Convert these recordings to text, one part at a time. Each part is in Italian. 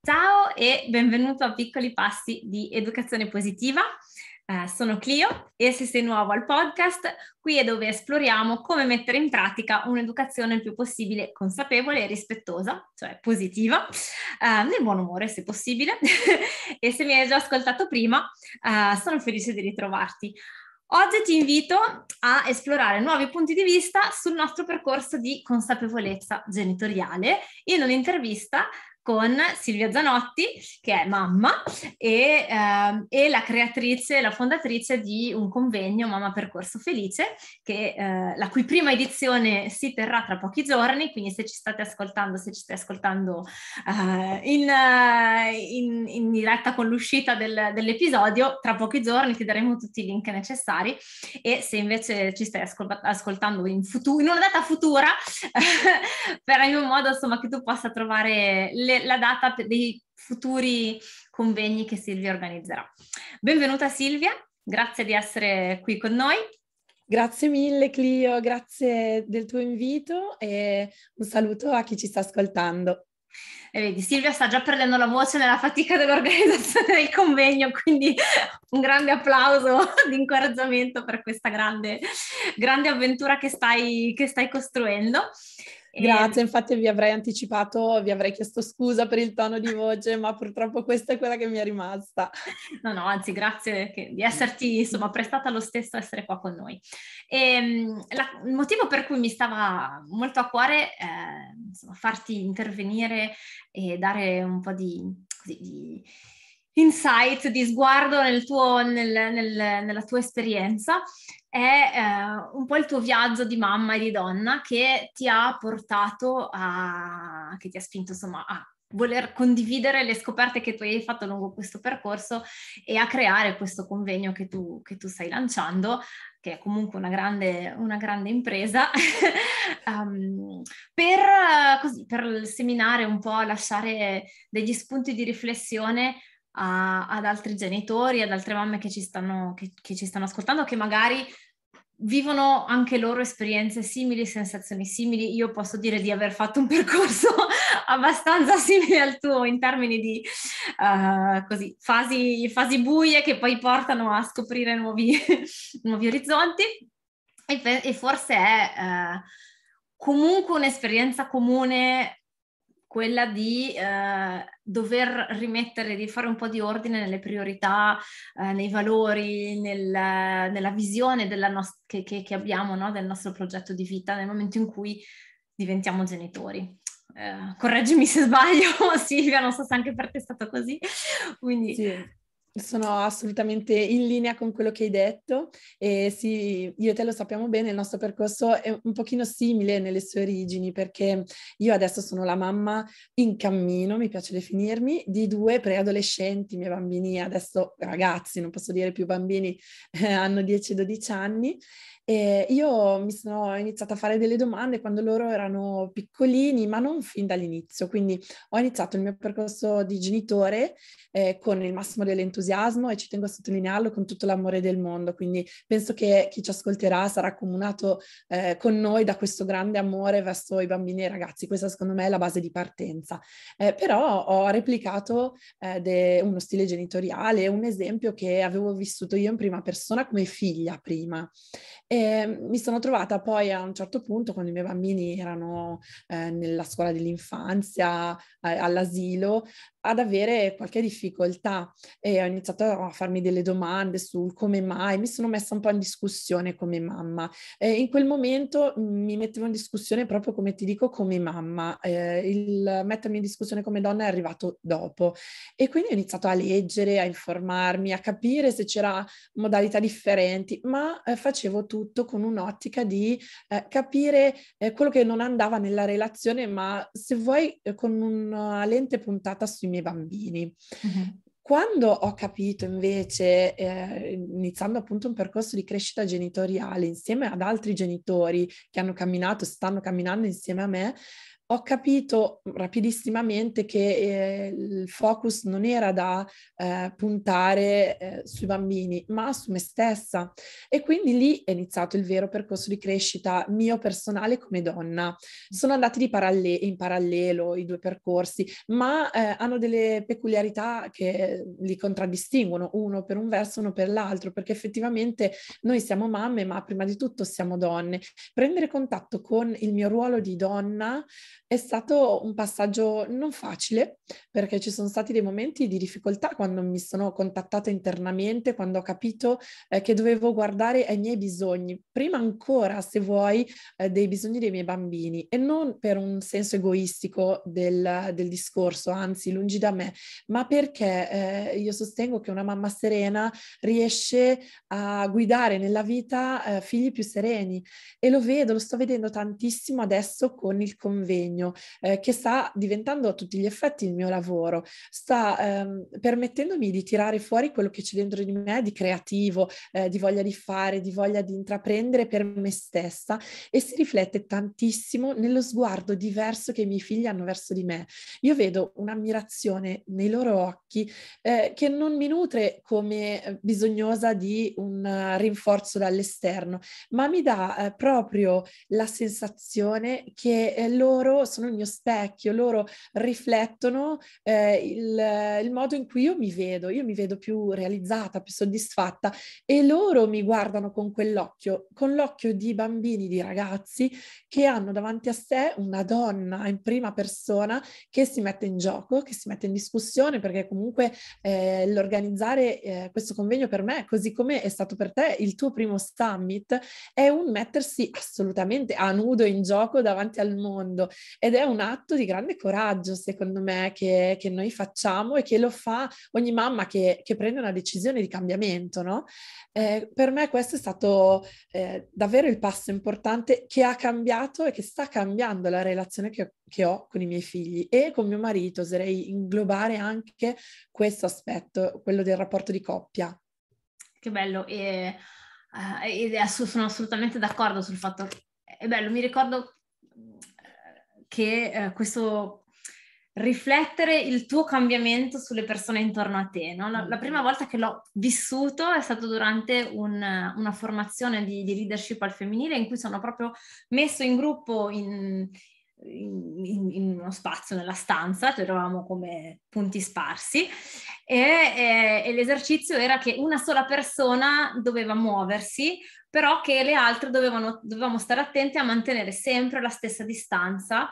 Ciao e benvenuto a Piccoli Passi di Educazione Positiva. Eh, sono Clio e se sei nuovo al podcast, qui è dove esploriamo come mettere in pratica un'educazione il più possibile consapevole e rispettosa, cioè positiva, eh, nel buon umore se possibile. e se mi hai già ascoltato prima, eh, sono felice di ritrovarti. Oggi ti invito a esplorare nuovi punti di vista sul nostro percorso di consapevolezza genitoriale in un'intervista con Silvia Zanotti, che è mamma e, eh, e, la creatrice, la fondatrice di un convegno Mamma Percorso Felice, che, eh, la cui prima edizione si terrà tra pochi giorni, quindi se ci state ascoltando, se ci state ascoltando eh, in, eh, in, in, diretta con l'uscita del, dell'episodio, tra pochi giorni ti daremo tutti i link necessari e se invece ci stai ascol- ascoltando in, futuro, in una data futura, per in un modo insomma che tu possa trovare le possibile la data dei futuri convegni che Silvia organizzerà. Benvenuta Silvia, grazie di essere qui con noi. Grazie mille Clio, grazie del tuo invito e un saluto a chi ci sta ascoltando. E vedi, Silvia sta già perdendo la voce nella fatica dell'organizzazione del convegno, quindi un grande applauso di incoraggiamento per questa grande, grande avventura che stai, che stai costruendo. Grazie, e... Ehm, infatti vi avrei anticipato, vi avrei chiesto scusa per il tono di voce, ma purtroppo questa è quella che mi è rimasta. No, no, anzi grazie che, di esserti insomma prestata lo stesso essere qua con noi. E, ehm, la, il motivo per cui mi stava molto a cuore eh, insomma, farti intervenire e dare un po' di, così, di insight, di sguardo nel tuo, nel, nel, nella tua esperienza è eh, un po' il tuo viaggio di mamma e di donna che ti ha portato a, che ti ha spinto insomma a voler condividere le scoperte che tu hai fatto lungo questo percorso e a creare questo convegno che tu, che tu stai lanciando, che è comunque una grande, una grande impresa, um, per, così, per seminare un po', lasciare degli spunti di riflessione a, ad altri genitori, ad altre mamme che ci stanno, che, che ci stanno ascoltando, che magari vivono anche loro esperienze simili, sensazioni simili. Io posso dire di aver fatto un percorso abbastanza simile al tuo in termini di uh, così, fasi, fasi, buie che poi portano a scoprire nuovi, nuovi orizzonti e, e, forse è uh, comunque un'esperienza comune quella di eh, dover rimettere, di fare un po' di ordine nelle priorità, eh, nei valori, nel, nella visione nost- che, che, che, abbiamo no? del nostro progetto di vita nel momento in cui diventiamo genitori. Eh, correggimi se sbaglio, Silvia, non so se anche per te è stato così. Quindi... Sì. Sono assolutamente in linea con quello che hai detto e sì, io e te lo sappiamo bene, il nostro percorso è un pochino simile nelle sue origini perché io adesso sono la mamma in cammino, mi piace definirmi, di due preadolescenti, miei bambini adesso ragazzi, non posso dire più bambini, eh, hanno 10-12 anni e io mi sono iniziata a fare delle domande quando loro erano piccolini, ma non fin dall'inizio, quindi ho iniziato il mio percorso di genitore eh, con il massimo dell'entusiasmo entusiasmo e ci tengo a sottolinearlo con tutto l'amore del mondo, quindi penso che chi ci ascolterà sarà comunato eh, con noi da questo grande amore verso i bambini e i ragazzi, questa secondo me è la base di partenza. Eh, però ho replicato eh, de- uno stile genitoriale, un esempio che avevo vissuto io in prima persona come figlia prima e mi sono trovata poi a un certo punto quando i miei bambini erano eh, nella scuola dell'infanzia, eh, all'asilo, ad avere qualche difficoltà e ho iniziato a farmi delle domande sul come mai, mi sono messa un po' in discussione come mamma. E in quel momento mm, mi mettevo in discussione proprio come ti dico come mamma, eh, il mettermi in discussione come donna è arrivato dopo e quindi ho iniziato a leggere, a informarmi, a capire se c'era modalità differenti, ma eh, facevo tutto con un'ottica di eh, capire eh, quello che non andava nella relazione, ma se vuoi eh, con una lente puntata sui miei bambini. Uh-huh. Quando ho capito invece, eh, iniziando appunto un percorso di crescita genitoriale insieme ad altri genitori che hanno camminato, stanno camminando insieme a me, ho capito rapidissimamente che eh, il focus non era da eh, puntare eh, sui bambini, ma su me stessa. E quindi lì è iniziato il vero percorso di crescita mio personale come donna. Sono andati di paralle- in parallelo i due percorsi, ma eh, hanno delle peculiarità che li contraddistinguono, uno per un verso, uno per l'altro, perché effettivamente noi siamo mamme, ma prima di tutto siamo donne. Prendere contatto con il mio ruolo di donna è stato un passaggio non facile perché ci sono stati dei momenti di difficoltà quando mi sono contattata internamente, quando ho capito eh, che dovevo guardare ai miei bisogni, prima ancora se vuoi eh, dei bisogni dei miei bambini e non per un senso egoistico del, del discorso, anzi lungi da me, ma perché eh, io sostengo che una mamma serena riesce a guidare nella vita eh, figli più sereni e lo vedo, lo sto vedendo tantissimo adesso con il convegno impegno eh, che sta diventando a tutti gli effetti il mio lavoro, sta ehm, permettendomi di tirare fuori quello che c'è dentro di me di creativo, eh, di voglia di fare, di voglia di intraprendere per me stessa e si riflette tantissimo nello sguardo diverso che i miei figli hanno verso di me. Io vedo un'ammirazione nei loro occhi eh, che non mi nutre come eh, bisognosa di un eh, rinforzo dall'esterno, ma mi dà eh, proprio la sensazione che loro sono il mio specchio, loro riflettono eh, il, il, modo in cui io mi vedo, io mi vedo più realizzata, più soddisfatta e loro mi guardano con quell'occhio, con l'occhio di bambini, di ragazzi che hanno davanti a sé una donna in prima persona che si mette in gioco, che si mette in discussione perché comunque eh, l'organizzare eh, questo convegno per me, così come è stato per te il tuo primo summit, è un mettersi assolutamente a nudo in gioco davanti al mondo ed è un atto di grande coraggio, secondo me, che, che noi facciamo e che lo fa ogni mamma che, che prende una decisione di cambiamento, no? Eh, per me questo è stato eh, davvero il passo importante che ha cambiato e che sta cambiando la relazione che ho, che ho con i miei figli e con mio marito, oserei inglobare anche questo aspetto, quello del rapporto di coppia. Che bello, e, uh, ed è, sono assolutamente d'accordo sul fatto che è bello, mi ricordo che eh, questo riflettere il tuo cambiamento sulle persone intorno a te. No? La, la, prima volta che l'ho vissuto è stato durante un, una formazione di, di, leadership al femminile in cui sono proprio messo in gruppo in, in, in, uno spazio, nella stanza, eravamo come punti sparsi e, e, e, l'esercizio era che una sola persona doveva muoversi, però che le altre dovevano, dovevamo stare attenti a mantenere sempre la stessa distanza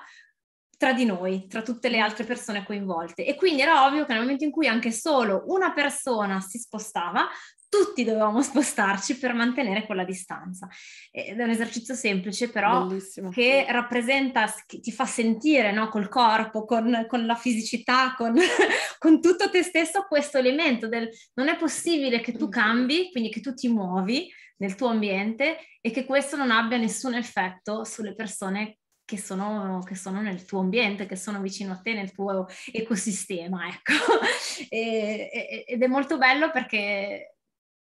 tra di noi, tra tutte le altre persone coinvolte. E quindi era ovvio che nel momento in cui anche solo una persona si spostava, tutti dovevamo spostarci per mantenere quella distanza. Ed è un esercizio semplice, però, Bellissimo. che rappresenta, ti fa sentire no? col corpo, con, con la fisicità, con, con, tutto te stesso questo elemento del non è possibile che tu mm. cambi, quindi che tu ti muovi nel tuo ambiente e che questo non abbia nessun effetto sulle persone che sono, che sono nel tuo ambiente, che sono vicino a te, nel tuo ecosistema, ecco. e, ed è molto bello perché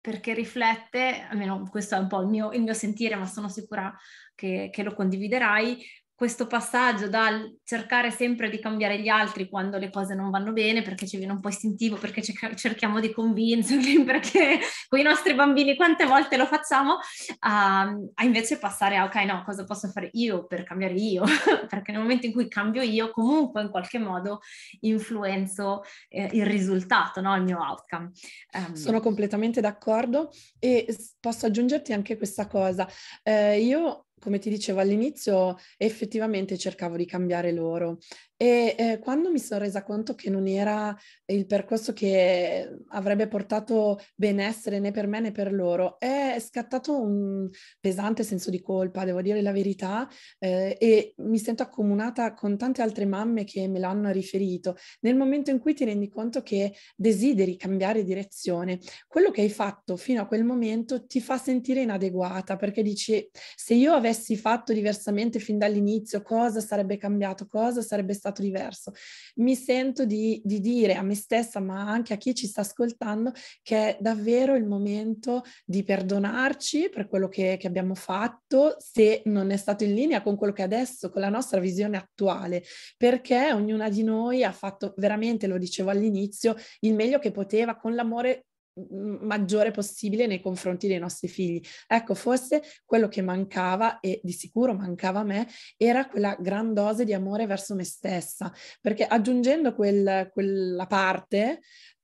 perché riflette, almeno questo è un po' il mio, il mio sentire, ma sono sicura che, che, lo condividerai, questo passaggio dal cercare sempre di cambiare gli altri quando le cose non vanno bene, perché ci viene un po' istintivo, perché cerchiamo di convincerli, perché con i nostri bambini quante volte lo facciamo, a, ehm, a invece passare a ok, no, cosa posso fare io per cambiare io? perché nel momento in cui cambio io, comunque in qualche modo influenzo eh, il risultato, no? il mio outcome. Um, Sono completamente d'accordo e posso aggiungerti anche questa cosa. Eh, io come ti dicevo all'inizio, effettivamente cercavo di cambiare loro e eh, quando mi sono resa conto che non era il percorso che avrebbe portato benessere né per me né per loro, è scattato un pesante senso di colpa, devo dire la verità, eh, e mi sento accomunata con tante altre mamme che me l'hanno riferito. Nel momento in cui ti rendi conto che desideri cambiare direzione, quello che hai fatto fino a quel momento ti fa sentire inadeguata perché dici se io avessi fatto diversamente fin dall'inizio cosa sarebbe cambiato, cosa sarebbe stato stato diverso. Mi sento di, di dire a me stessa, ma anche a chi ci sta ascoltando, che è davvero il momento di perdonarci per quello che, che abbiamo fatto, se non è stato in linea con quello che adesso, con la nostra visione attuale, perché ognuna di noi ha fatto veramente, lo dicevo all'inizio, il meglio che poteva con l'amore maggiore possibile nei confronti dei nostri figli. Ecco, forse quello che mancava, e di sicuro mancava a me, era quella gran dose di amore verso me stessa, perché aggiungendo quel, quella parte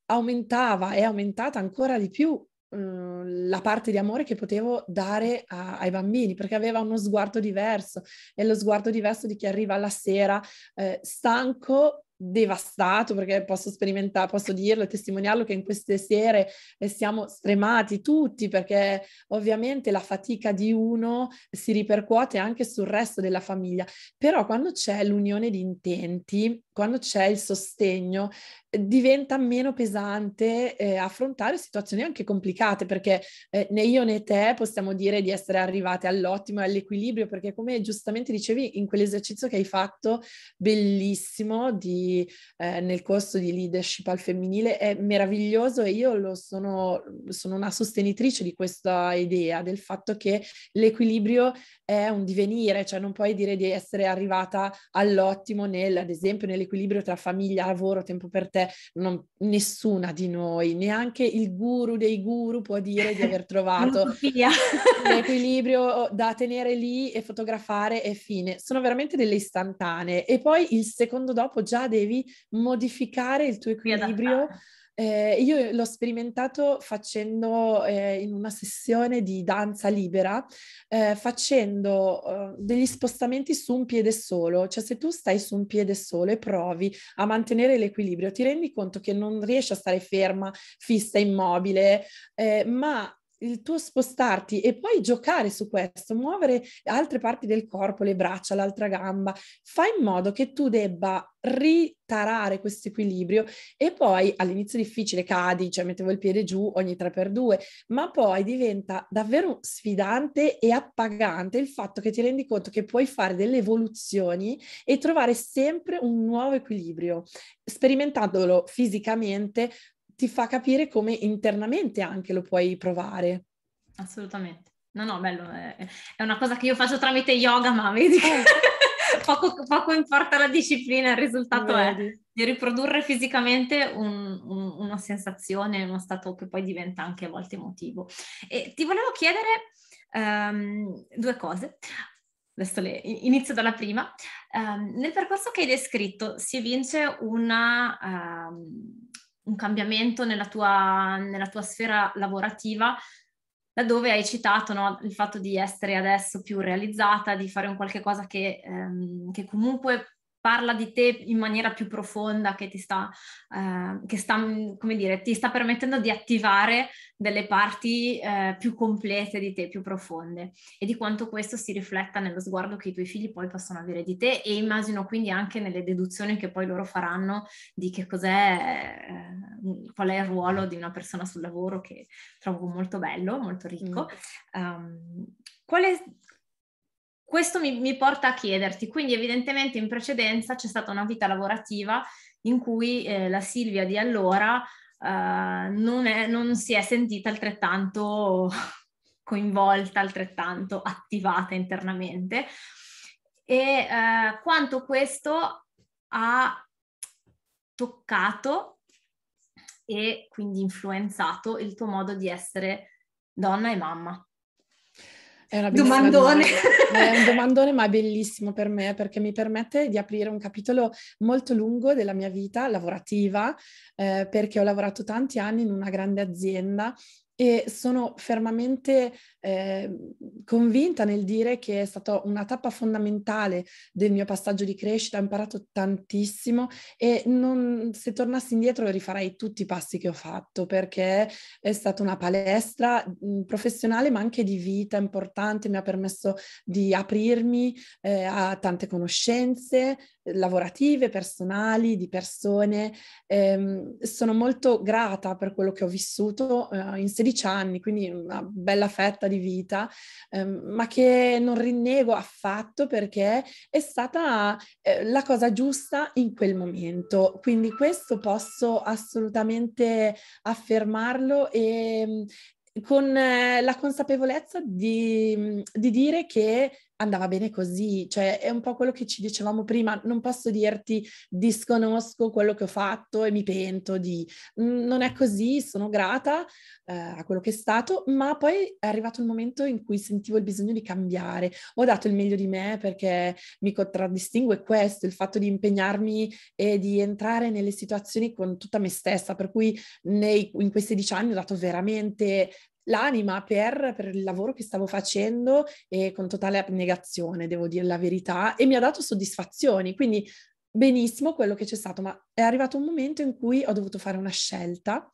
aumentava e è aumentata ancora di più mm, la parte di amore che potevo dare a, ai bambini perché aveva uno sguardo diverso e lo sguardo diverso di chi arriva alla sera eh, stanco devastato perché posso sperimentare, posso dirlo e testimoniarlo che in queste sere eh, siamo stremati tutti perché ovviamente la fatica di uno si ripercuote anche sul resto della famiglia, però quando c'è l'unione di intenti quando c'è il sostegno, eh, diventa meno pesante eh, affrontare situazioni anche complicate, perché eh, né io né te possiamo dire di essere arrivate all'ottimo e all'equilibrio, perché come giustamente dicevi in quell'esercizio che hai fatto, bellissimo, di, eh, nel corso di leadership al femminile, è meraviglioso e io lo sono, sono una sostenitrice di questa idea, del fatto che l'equilibrio è un divenire, cioè non puoi dire di essere arrivata all'ottimo nel, ad esempio, nell'equilibrio l'equilibrio tra famiglia, lavoro, tempo per te, non, nessuna di noi, neanche il guru dei guru può dire di aver trovato l'equilibrio da tenere lì e fotografare e fine. Sono veramente delle istantanee e poi il secondo dopo già devi modificare il tuo equilibrio. Adattare eh, io l'ho sperimentato facendo eh, in una sessione di danza libera, eh, facendo eh, degli spostamenti su un piede solo, cioè se tu stai su un piede solo e provi a mantenere l'equilibrio, ti rendi conto che non riesci a stare ferma, fissa, immobile, eh, ma il tuo spostarti e poi giocare su questo, muovere altre parti del corpo, le braccia, l'altra gamba, fa in modo che tu debba ritarare questo equilibrio e poi all'inizio è difficile, cadi, cioè mettevo il piede giù ogni 3x2, ma poi diventa davvero sfidante e appagante il fatto che ti rendi conto che puoi fare delle evoluzioni e trovare sempre un nuovo equilibrio, sperimentandolo fisicamente ti fa capire come internamente anche lo puoi provare. Assolutamente. No, no, bello, è, una cosa che io faccio tramite yoga, ma vedi che eh. poco, poco, importa la disciplina, il risultato vedi. è di riprodurre fisicamente un, un, una sensazione, uno stato che poi diventa anche a volte emotivo. E ti volevo chiedere um, due cose adesso le, inizio dalla prima. Um, nel percorso che hai descritto si evince una, ehm, un cambiamento nella tua, nella tua sfera lavorativa, laddove hai citato no, il fatto di essere adesso più realizzata, di fare un qualche cosa che, ehm, che comunque parla di te in maniera più profonda, che ti sta, eh, che sta come dire, ti sta permettendo di attivare delle parti eh, più complete di te, più profonde, e di quanto questo si rifletta nello sguardo che i tuoi figli poi possono avere di te e immagino quindi anche nelle deduzioni che poi loro faranno di che cos'è, eh, qual è il ruolo di una persona sul lavoro che trovo molto bello, molto ricco. Mm. Um, ehm, quale, questo mi, mi, porta a chiederti, quindi evidentemente in precedenza c'è stata una vita lavorativa in cui eh, la Silvia di allora eh, non, è, non, si è sentita altrettanto coinvolta, altrettanto attivata internamente e eh, quanto questo ha toccato e quindi influenzato il tuo modo di essere donna e mamma. È una domandone. Domanda. È un domandone, ma è bellissimo per me perché mi permette di aprire un capitolo molto lungo della mia vita lavorativa, eh, perché ho lavorato tanti anni in una grande azienda e sono fermamente eh, convinta nel dire che è stata una tappa fondamentale del mio passaggio di crescita, ho imparato tantissimo e non, se tornassi indietro rifarei tutti i passi che ho fatto perché è stata una palestra mh, professionale ma anche di vita importante, mi ha permesso di aprirmi eh, a tante conoscenze, lavorative, personali, di persone. Ehm, sono molto grata per quello che ho vissuto eh, in 16 anni, quindi una bella fetta di vita, ehm, ma che non rinnego affatto perché è stata eh, la cosa giusta in quel momento. Quindi questo posso assolutamente affermarlo e, mm, con eh, la consapevolezza di, mm, di, dire che andava bene così, cioè è un po' quello che ci dicevamo prima, non posso dirti disconosco quello che ho fatto e mi pento di mm, non è così, sono grata eh, a quello che è stato, ma poi è arrivato il momento in cui sentivo il bisogno di cambiare, ho dato il meglio di me perché mi contraddistingue questo, il fatto di impegnarmi e di entrare nelle situazioni con tutta me stessa, per cui nei, in questi dieci anni ho dato veramente l'anima per, per, il lavoro che stavo facendo e con totale abnegazione, devo dire la verità, e mi ha dato soddisfazioni. Quindi benissimo quello che c'è stato, ma è arrivato un momento in cui ho dovuto fare una scelta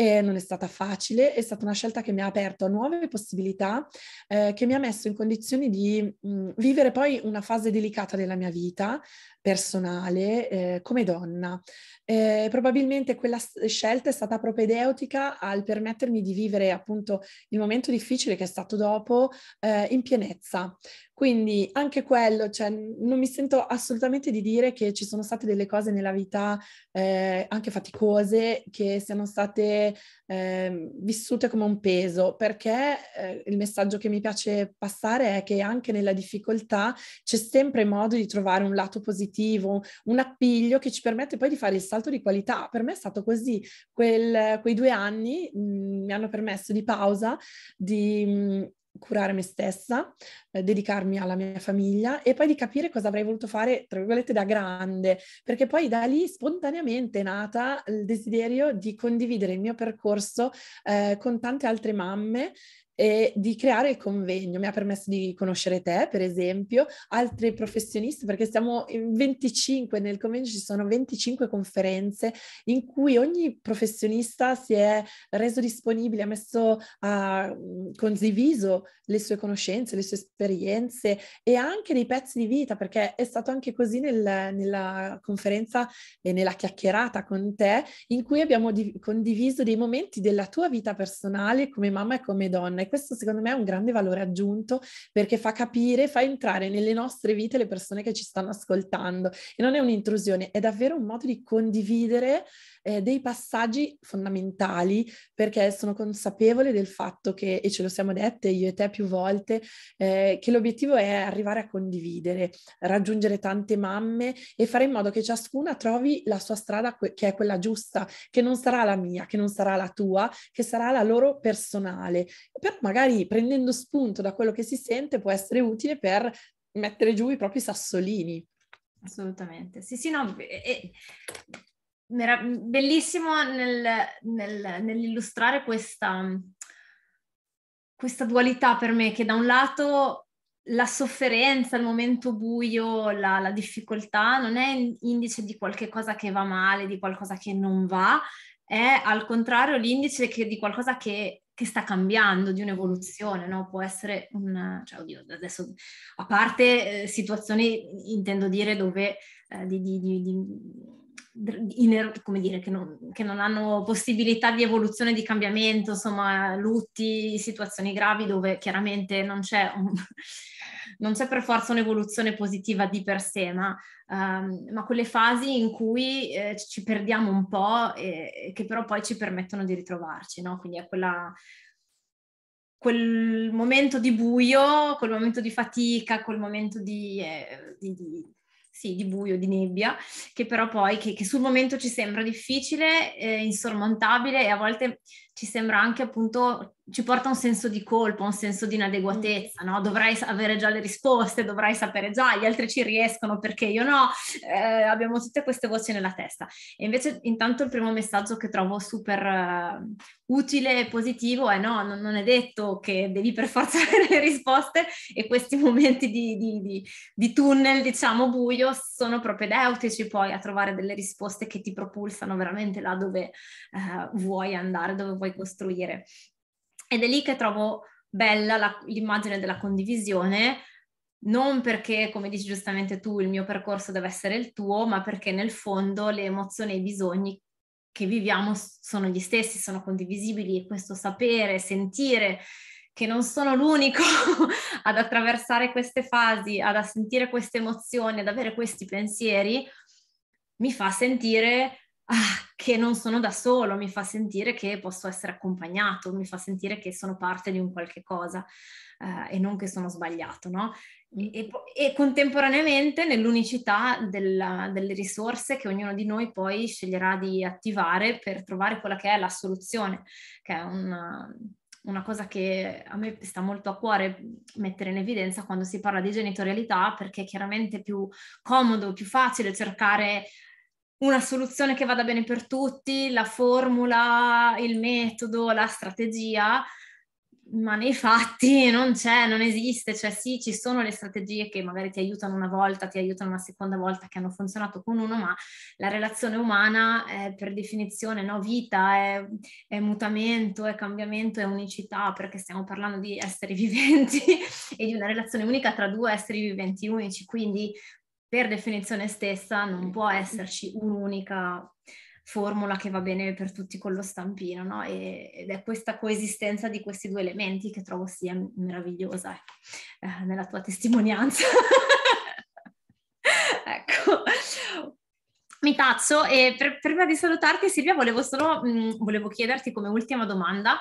e non è stata facile, è stata una scelta che mi ha aperto a nuove possibilità, eh, che mi ha messo in condizioni di mh, mm, vivere poi una fase delicata della mia vita personale eh, come donna. Eh, probabilmente quella scelta è stata propedeutica al permettermi di vivere appunto il momento difficile che è stato dopo eh, in pienezza. Quindi anche quello, cioè, non mi sento assolutamente di dire che ci sono state delle cose nella vita eh, anche faticose che siano state eh, vissute come un peso, perché eh, il messaggio che mi piace passare è che anche nella difficoltà c'è sempre modo di trovare un lato positivo, un appiglio che ci permette poi di fare il salto di qualità. Per me è stato così, Quel, quei due anni mh, mm, mi hanno permesso di pausa, di mh, mm, curare me stessa, eh, dedicarmi alla mia famiglia e poi di capire cosa avrei voluto fare, tra virgolette, da grande, perché poi da lì spontaneamente è nata il desiderio di condividere il mio percorso eh, con tante altre mamme eh, di creare il convegno. Mi ha permesso di conoscere te, per esempio, altri professionisti, perché siamo in 25, nel convegno ci sono 25 conferenze in cui ogni professionista si è reso disponibile, ha messo, ha condiviso le sue conoscenze, le sue esperienze e anche dei pezzi di vita, perché è stato anche così nel, nella conferenza e nella chiacchierata con te, in cui abbiamo di- condiviso dei momenti della tua vita personale come mamma e come donna questo secondo me è un grande valore aggiunto perché fa capire, fa entrare nelle nostre vite le persone che ci stanno ascoltando. E non è un'intrusione, è davvero un modo di condividere eh, dei passaggi fondamentali perché sono consapevole del fatto che, e ce lo siamo dette io e te più volte, eh, che l'obiettivo è arrivare a condividere, raggiungere tante mamme e fare in modo che ciascuna trovi la sua strada que- che è quella giusta, che non sarà la mia, che non sarà la tua, che sarà la loro personale. Però magari prendendo spunto da quello che si sente può essere utile per mettere giù i propri sassolini. Assolutamente, sì, sì, no, e, e, bellissimo nel, nel, nell'illustrare questa, questa dualità per me che da un lato la sofferenza, il momento buio, la, la, difficoltà non è indice di qualche cosa che va male, di qualcosa che non va, è al contrario l'indice che, di qualcosa che che sta cambiando, di un'evoluzione, no? Può essere un... Cioè, oddio, adesso, a parte eh, situazioni, intendo dire, dove eh, di, di, di, iner- come dire, che non, che non, hanno possibilità di evoluzione, di cambiamento, insomma, lutti, situazioni gravi dove chiaramente non c'è, un, non c'è per forza un'evoluzione positiva di per sé, ma, um, ma quelle fasi in cui eh, ci perdiamo un po' e, e che però poi ci permettono di ritrovarci, no? Quindi è quella quel momento di buio, quel momento di fatica, quel momento di, eh, di, di, sì, di buio, di nebbia, che però poi che, che sul momento ci sembra difficile, eh, insormontabile e a volte ci sembra anche appunto, ci porta un senso di colpa, un senso di inadeguatezza, no? Dovrai avere già le risposte, dovrai sapere già, gli altri ci riescono perché io no, eh, abbiamo tutte queste voci nella testa. E invece intanto il primo messaggio che trovo super uh, utile e positivo è no, non, non, è detto che devi per forza avere le risposte e questi momenti di, di, di, di tunnel, diciamo, buio sono propedeutici poi a trovare delle risposte che ti propulsano veramente là dove uh, vuoi andare, dove vuoi puoi costruire. Ed è lì che trovo bella la, l'immagine della condivisione, non perché, come dici giustamente tu, il mio percorso deve essere il tuo, ma perché nel fondo le emozioni e i bisogni che viviamo sono gli stessi, sono condivisibili e questo sapere, sentire che non sono l'unico ad attraversare queste fasi, ad sentire queste emozioni, ad avere questi pensieri, mi fa sentire ah, che non sono da solo, mi fa sentire che posso essere accompagnato, mi fa sentire che sono parte di un qualche cosa eh, e non che sono sbagliato, no? E, e contemporaneamente nell'unicità della, delle risorse che ognuno di noi poi sceglierà di attivare per trovare quella che è la soluzione, che è una, una cosa che a me sta molto a cuore mettere in evidenza quando si parla di genitorialità, perché è chiaramente più comodo, più facile cercare una soluzione che vada bene per tutti, la formula, il metodo, la strategia, ma nei fatti non c'è, non esiste, cioè sì, ci sono le strategie che magari ti aiutano una volta, ti aiutano una seconda volta, che hanno funzionato con uno, ma la relazione umana è per definizione no, vita, è, è mutamento, è cambiamento, è unicità, perché stiamo parlando di esseri viventi e di una relazione unica tra due esseri viventi unici, quindi per definizione stessa non può esserci un'unica formula che va bene per tutti con lo stampino, no? E, ed è questa coesistenza di questi due elementi che trovo sia meravigliosa eh, nella tua testimonianza. ecco. Mi taccio e per, prima di salutarti Silvia volevo solo, mh, mm, volevo chiederti come ultima domanda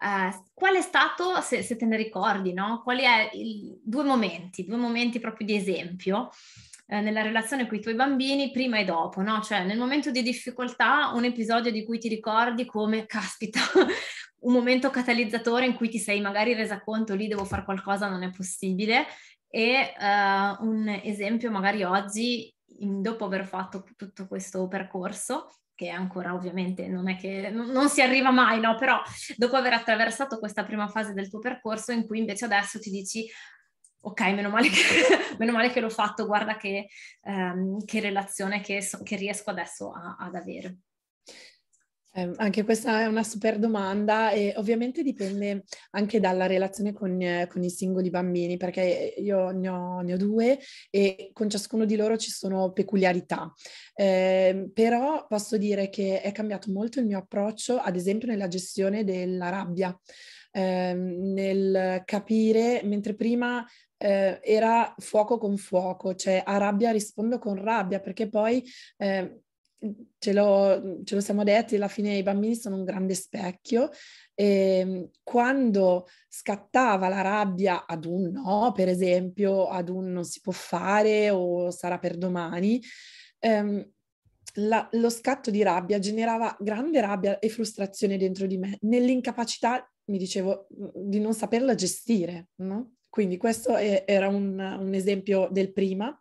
Uh, qual è stato, se, se te ne ricordi, no? quali è sono due momenti, due momenti proprio di esempio eh, nella relazione con i tuoi bambini prima e dopo, no? Cioè nel momento di difficoltà un episodio di cui ti ricordi come, caspita, un momento catalizzatore in cui ti sei magari resa conto lì devo fare qualcosa, non è possibile. E uh, un esempio magari oggi, in, dopo aver fatto tutto questo percorso, che ancora ovviamente non è che non, non si arriva mai, no? Però dopo aver attraversato questa prima fase del tuo percorso in cui invece adesso ti dici ok, meno male, che, meno male che, l'ho fatto, guarda che, ehm, che relazione che, so, che, riesco adesso a, ad avere. Eh, anche questa è una super domanda e ovviamente dipende anche dalla relazione con, eh, con i singoli bambini perché io ne ho, ne ho, due e con ciascuno di loro ci sono peculiarità. Eh, però posso dire che è cambiato molto il mio approccio ad esempio nella gestione della rabbia Ehm, nel capire, mentre prima eh, era fuoco con fuoco, cioè a rabbia rispondo con rabbia, perché poi eh, ce, lo, ce lo siamo detti, alla fine i bambini sono un grande specchio e ehm, quando scattava la rabbia ad un no, per esempio, ad un non si può fare o sarà per domani, ehm, la, lo scatto di rabbia generava grande rabbia e frustrazione dentro di me, nell'incapacità mi dicevo, mm, di non saperla gestire. No? Quindi questo è, era un, un esempio del prima,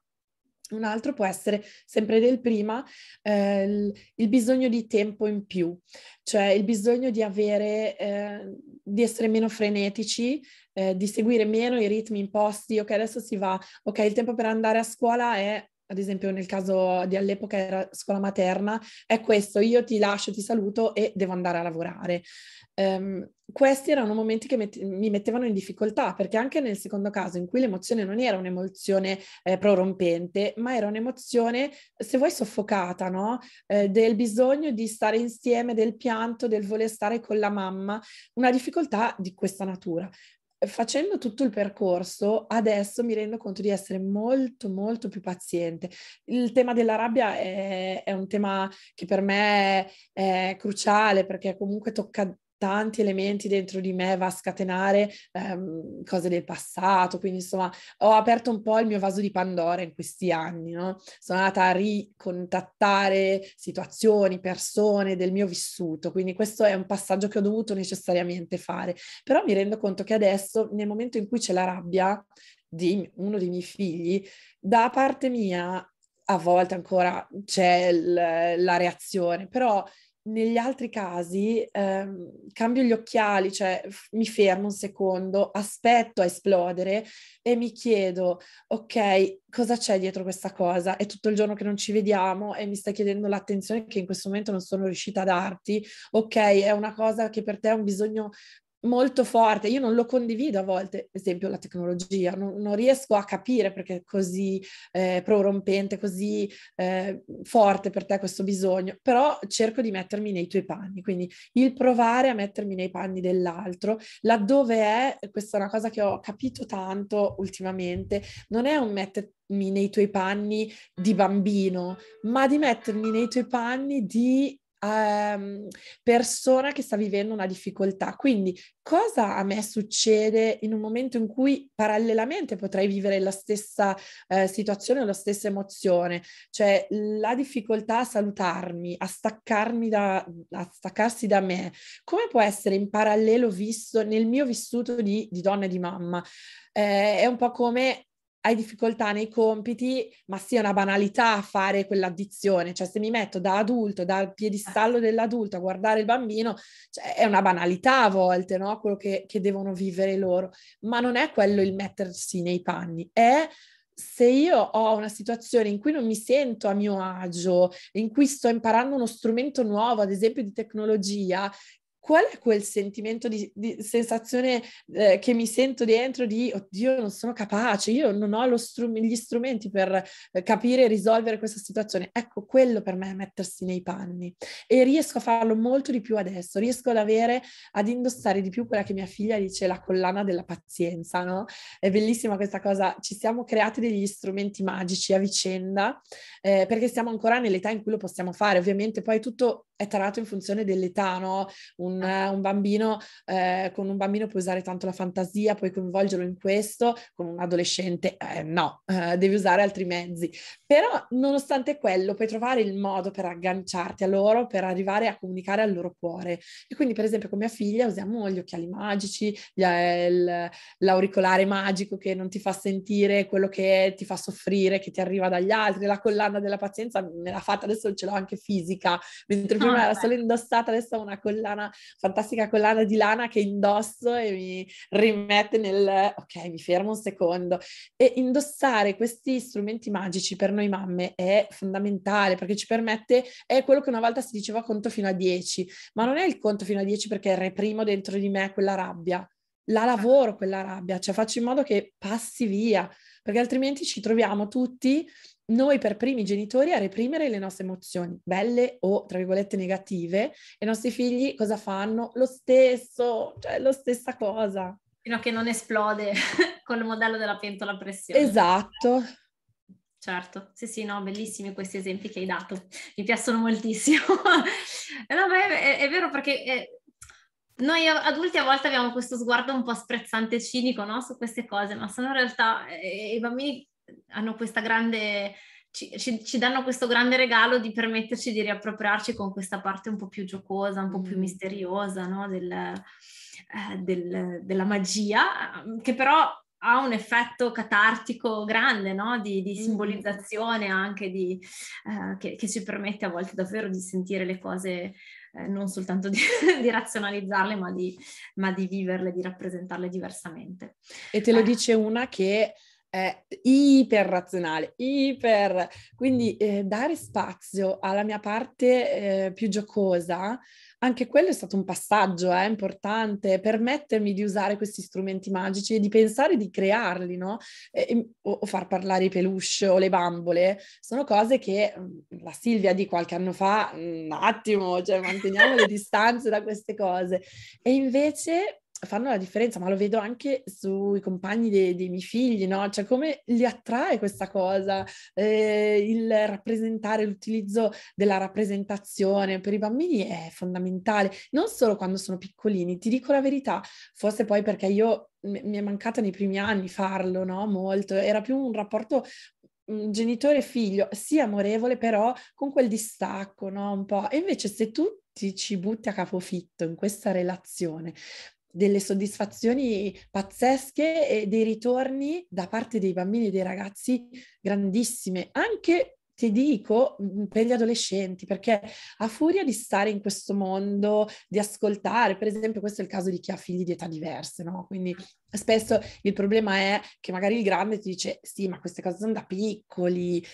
un altro può essere sempre del prima, eh, il, il, bisogno di tempo in più, cioè il bisogno di avere, eh, di essere meno frenetici, eh, di seguire meno i ritmi imposti, ok adesso si va, ok il tempo per andare a scuola è ad esempio nel caso di all'epoca era scuola materna, è questo, io ti lascio, ti saluto e devo andare a lavorare. Um, questi erano momenti che met- mi mettevano in difficoltà, perché anche nel secondo caso, in cui l'emozione non era un'emozione eh, prorompente, ma era un'emozione, se vuoi, soffocata, no? eh, del bisogno di stare insieme, del pianto, del voler stare con la mamma, una difficoltà di questa natura facendo tutto il percorso, adesso mi rendo conto di essere molto, molto più paziente. Il tema della rabbia è, è un tema che per me è, è cruciale perché comunque tocca tanti elementi dentro di me, va a scatenare ehm, cose del passato, quindi insomma ho aperto un po' il mio vaso di Pandora in questi anni, no? sono andata a ricontattare situazioni, persone del mio vissuto, quindi questo è un passaggio che ho dovuto necessariamente fare, però mi rendo conto che adesso nel momento in cui c'è la rabbia di uno dei miei figli, da parte mia a volte ancora c'è l- la reazione, però negli altri casi ehm, cambio gli occhiali, cioè f- mi fermo un secondo, aspetto a esplodere e mi chiedo, ok, cosa c'è dietro questa cosa? È tutto il giorno che non ci vediamo e mi stai chiedendo l'attenzione che in questo momento non sono riuscita a darti, ok, è una cosa che per te è un bisogno molto forte. Io non lo condivido a volte, ad esempio la tecnologia, non, non riesco a capire perché è così eh, prorompente, così eh, forte per te questo bisogno, però cerco di mettermi nei tuoi panni, quindi il provare a mettermi nei panni dell'altro, laddove è, questa è una cosa che ho capito tanto ultimamente, non è un metterti nei tuoi panni di bambino, ma di mettermi nei tuoi panni di um, persona che sta vivendo una difficoltà. Quindi cosa a me succede in un momento in cui parallelamente potrei vivere la stessa eh, situazione o la stessa emozione? Cioè la difficoltà a salutarmi, a staccarmi da, a staccarsi da me, come può essere in parallelo visto nel mio vissuto di, di donna e di mamma? Eh, è un po' come hai difficoltà nei compiti, ma sia una banalità fare quell'addizione, cioè se mi metto da adulto, dal piedistallo dell'adulto a guardare il bambino, cioè, è una banalità a volte, no? Quello che, che devono vivere loro, ma non è quello il mettersi nei panni, è se io ho una situazione in cui non mi sento a mio agio, in cui sto imparando uno strumento nuovo, ad esempio di tecnologia, qual è quel sentimento di, di sensazione eh, che mi sento dentro di oddio non sono capace, io non ho strum- gli strumenti per eh, capire e risolvere questa situazione. Ecco, quello per me è mettersi nei panni e riesco a farlo molto di più adesso, riesco ad avere, ad indossare di più quella che mia figlia dice la collana della pazienza, no? È bellissima questa cosa, ci siamo creati degli strumenti magici a vicenda eh, perché siamo ancora nell'età in cui lo possiamo fare, ovviamente poi tutto è tarato in funzione dell'età, no? Un, ah. un bambino, eh, con un bambino puoi usare tanto la fantasia, puoi coinvolgerlo in questo, con un adolescente eh, no, eh, devi usare altri mezzi. Però nonostante quello puoi trovare il modo per agganciarti a loro, per arrivare a comunicare al loro cuore. E quindi per esempio con mia figlia usiamo gli occhiali magici, gli, eh, il, l'auricolare magico che non ti fa sentire quello che ti fa soffrire, che ti arriva dagli altri, la collana della pazienza me l'ha fatta, adesso ce l'ho anche fisica, mentre prima ah. era solo indossata, adesso ho una collana, fantastica collana di lana che indosso e mi rimette nel ok, mi fermo un secondo. E indossare questi strumenti magici per noi mamme è fondamentale perché ci permette, è quello che una volta si diceva conto fino a 10, ma non è il conto fino a 10 perché reprimo dentro di me quella rabbia, la lavoro quella rabbia, cioè faccio in modo che passi via, perché altrimenti ci troviamo tutti noi per primi genitori a reprimere le nostre emozioni, belle o tra virgolette negative, e i nostri figli cosa fanno? Lo stesso, cioè la stessa cosa. Fino a che non esplode con il modello della pentola a pressione. Esatto. Certo, sì sì, no, bellissimi questi esempi che hai dato, mi piacciono moltissimo. no, beh, è, è, vero perché è eh, noi adulti a volte abbiamo questo sguardo un po' sprezzante e cinico no? su queste cose, ma sono in realtà eh, eh i bambini hanno questa grande, ci, ci, ci, danno questo grande regalo di permetterci di riappropriarci con questa parte un po' più giocosa, un po' più mm. misteriosa no? del, eh, del, della magia, che però ha un effetto catartico grande, no? di, di, mm. simbolizzazione anche, di, eh, che, che, ci permette a volte davvero di sentire le cose, eh, non soltanto di, di razionalizzarle, ma, ma di, viverle, di rappresentarle diversamente. E te lo eh. dice una che è iperrazionale, iper... Quindi eh, dare spazio alla mia parte eh, più giocosa, anche quello è stato un passaggio eh, importante, permettermi di usare questi strumenti magici e di pensare di crearli, no? E, o, o, far parlare i peluche o le bambole, sono cose che mm, la Silvia di qualche anno fa, un mm, attimo, cioè manteniamo le distanze da queste cose. E invece fanno la differenza, ma lo vedo anche sui compagni dei, dei miei figli, no? Cioè come li attrae questa cosa, eh, il rappresentare, l'utilizzo della rappresentazione per i bambini è fondamentale, non solo quando sono piccolini, ti dico la verità, forse poi perché io m- mi è mancata nei primi anni farlo, no? Molto, era più un rapporto mm, genitore figlio, sì amorevole, però con quel distacco, no? Un po'. E invece se tu ci butti a capofitto in questa relazione, delle soddisfazioni pazzesche e dei ritorni da parte dei bambini e dei ragazzi grandissime, anche ti dico mm, per gli adolescenti, perché a furia di stare in questo mondo, di ascoltare, per esempio questo è il caso di chi ha figli di età diverse, no? Quindi spesso il problema è che magari il grande ti dice sì, ma queste cose sono da piccoli,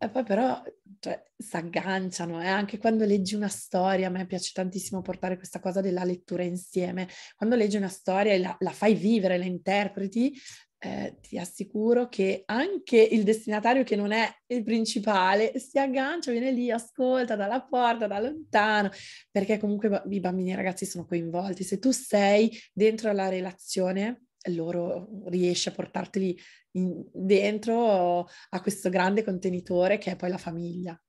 e poi però cioè, si agganciano e eh? anche quando leggi una storia, a me piace tantissimo portare questa cosa della lettura insieme, quando leggi una storia e la, la fai vivere, la interpreti, eh, ti assicuro che anche il destinatario che non è il principale si aggancia, viene lì, ascolta dalla porta, da lontano, perché comunque i bambini e i ragazzi sono coinvolti. Se tu sei dentro la relazione, loro riesci a portarteli in, dentro a questo grande contenitore che è poi la famiglia.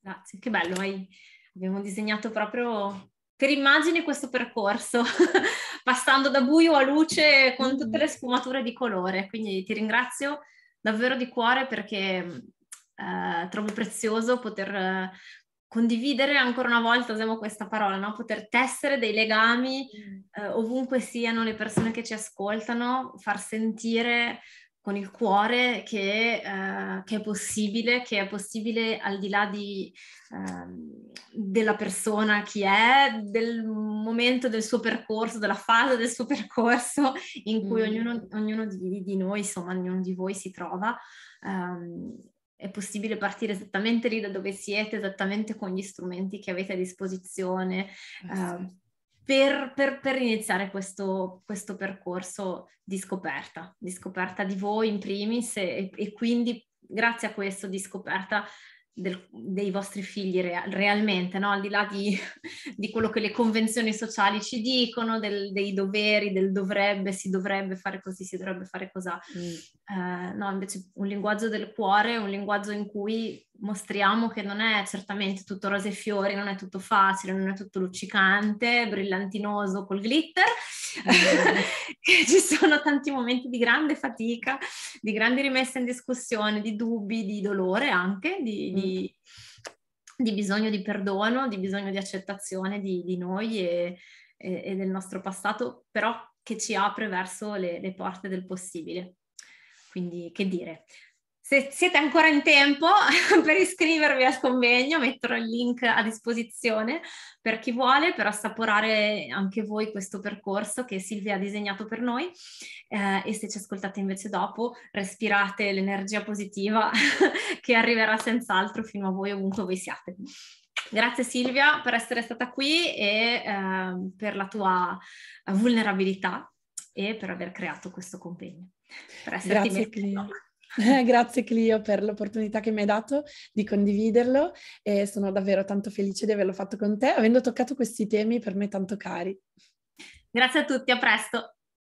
Grazie, che bello, hai, abbiamo disegnato proprio per immagine questo percorso passando da buio a luce con tutte mm. le sfumature di colore. Quindi ti ringrazio davvero di cuore perché eh, trovo prezioso poter eh, condividere ancora una volta, usiamo questa parola, no? poter tessere dei legami mm. eh, ovunque siano le persone che ci ascoltano, far sentire con il cuore che, eh, che, è possibile, che è possibile al di là di, eh, della persona chi è, del momento del suo percorso, della fase del suo percorso in cui mm. ognuno, ognuno di, di, noi, insomma, ognuno di voi si trova. Ehm, è possibile partire esattamente lì da dove siete, esattamente con gli strumenti che avete a disposizione. Eh, ehm, per, per, per iniziare questo, questo, percorso di scoperta, di scoperta di voi in primis e, e quindi grazie a questo di scoperta del, dei vostri figli real, realmente, no? al di là di, di, quello che le convenzioni sociali ci dicono, del, dei doveri, del dovrebbe, si dovrebbe fare così, si dovrebbe fare cosa. Mm. Uh, no, invece un linguaggio del cuore, un linguaggio in cui mostriamo che non è certamente tutto rose e fiori, non è tutto facile, non è tutto luccicante, brillantinoso col glitter, che ci sono tanti momenti di grande fatica, di grandi rimesse in discussione, di dubbi, di dolore anche, di, mm. di, di bisogno di perdono, di bisogno di accettazione di, di noi e, e, e, del nostro passato, però che ci apre verso le, le porte del possibile. Quindi che dire, se siete ancora in tempo per iscrivervi al convegno, metterò il link a disposizione per chi vuole, per assaporare anche voi questo percorso che Silvia ha disegnato per noi. Eh, e se ci ascoltate invece dopo, respirate l'energia positiva che arriverà senz'altro fino a voi ovunque voi siate. Grazie Silvia per essere stata qui e eh, per la tua vulnerabilità e per aver creato questo convegno. Per esserti Grazie, Grazie Clio per l'opportunità che mi hai dato di condividerlo e sono davvero tanto felice di averlo fatto con te, avendo toccato questi temi per me tanto cari. Grazie a tutti, a presto.